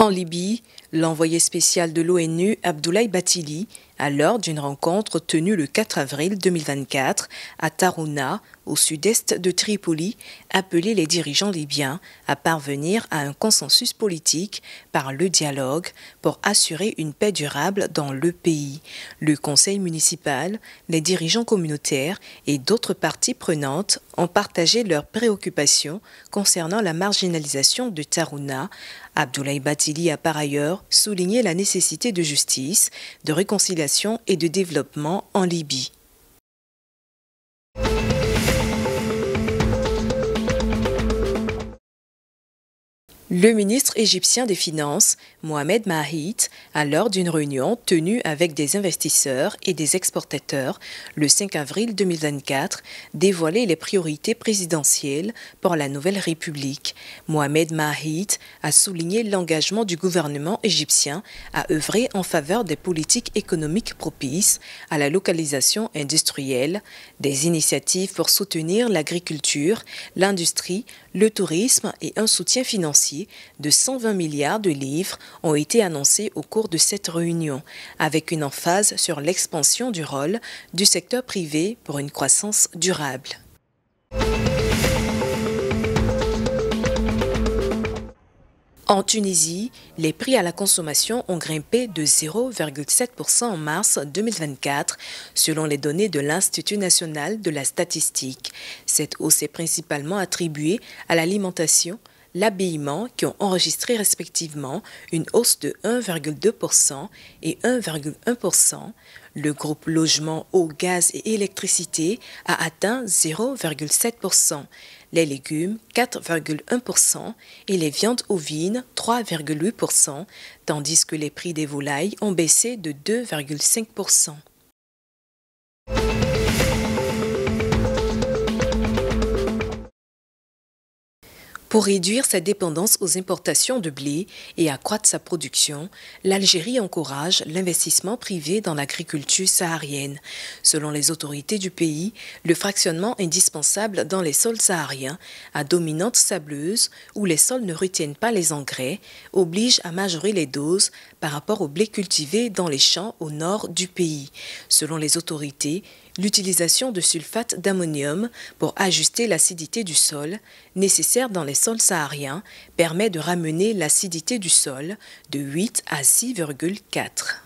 En Libye, l'envoyé spécial de l'ONU, Abdoulaye Batili, à l'heure d'une rencontre tenue le 4 avril 2024 à Tarouna, au sud-est de Tripoli, appelé les dirigeants libyens à parvenir à un consensus politique par le dialogue pour assurer une paix durable dans le pays. Le conseil municipal, les dirigeants communautaires et d'autres parties prenantes ont partagé leurs préoccupations concernant la marginalisation de Tarouna. Abdoulaye Batili a par ailleurs souligné la nécessité de justice, de réconciliation et de développement en Libye. Le ministre égyptien des Finances, Mohamed Mahit, a lors d'une réunion tenue avec des investisseurs et des exportateurs le 5 avril 2024 dévoilé les priorités présidentielles pour la nouvelle République. Mohamed Mahit a souligné l'engagement du gouvernement égyptien à œuvrer en faveur des politiques économiques propices à la localisation industrielle, des initiatives pour soutenir l'agriculture, l'industrie, le tourisme et un soutien financier de 120 milliards de livres ont été annoncés au cours de cette réunion, avec une emphase sur l'expansion du rôle du secteur privé pour une croissance durable. En Tunisie, les prix à la consommation ont grimpé de 0,7% en mars 2024, selon les données de l'Institut national de la statistique. Cette hausse est principalement attribuée à l'alimentation, l'habillement qui ont enregistré respectivement une hausse de 1,2% et 1,1%. Le groupe logement, eau, gaz et électricité a atteint 0,7%, les légumes 4,1% et les viandes ovines 3,8%, tandis que les prix des volailles ont baissé de 2,5%. Pour réduire sa dépendance aux importations de blé et accroître sa production, l'Algérie encourage l'investissement privé dans l'agriculture saharienne. Selon les autorités du pays, le fractionnement indispensable dans les sols sahariens à dominante sableuse où les sols ne retiennent pas les engrais oblige à majorer les doses par rapport au blé cultivé dans les champs au nord du pays. Selon les autorités, l'utilisation de sulfate d'ammonium pour ajuster l'acidité du sol, nécessaire dans les sols sahariens, permet de ramener l'acidité du sol de 8 à 6,4.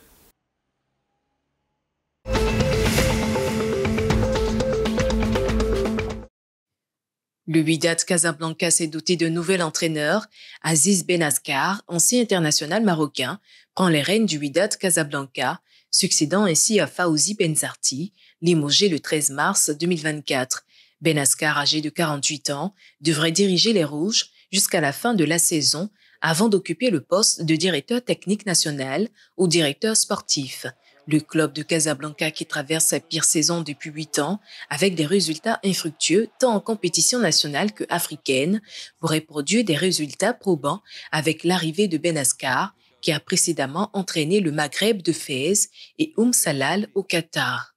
Le Wydad Casablanca s'est doté de nouvel entraîneur. Aziz Benazkar, ancien international marocain, prend les rênes du Wydad Casablanca succédant ainsi à Faouzi Benzarti, limogé le 13 mars 2024. Benascar, âgé de 48 ans, devrait diriger les Rouges jusqu'à la fin de la saison avant d'occuper le poste de directeur technique national ou directeur sportif. Le club de Casablanca qui traverse sa pire saison depuis 8 ans, avec des résultats infructueux tant en compétition nationale que africaine, pourrait produire des résultats probants avec l'arrivée de Benascar qui a précédemment entraîné le Maghreb de Fès et Oum Salal au Qatar.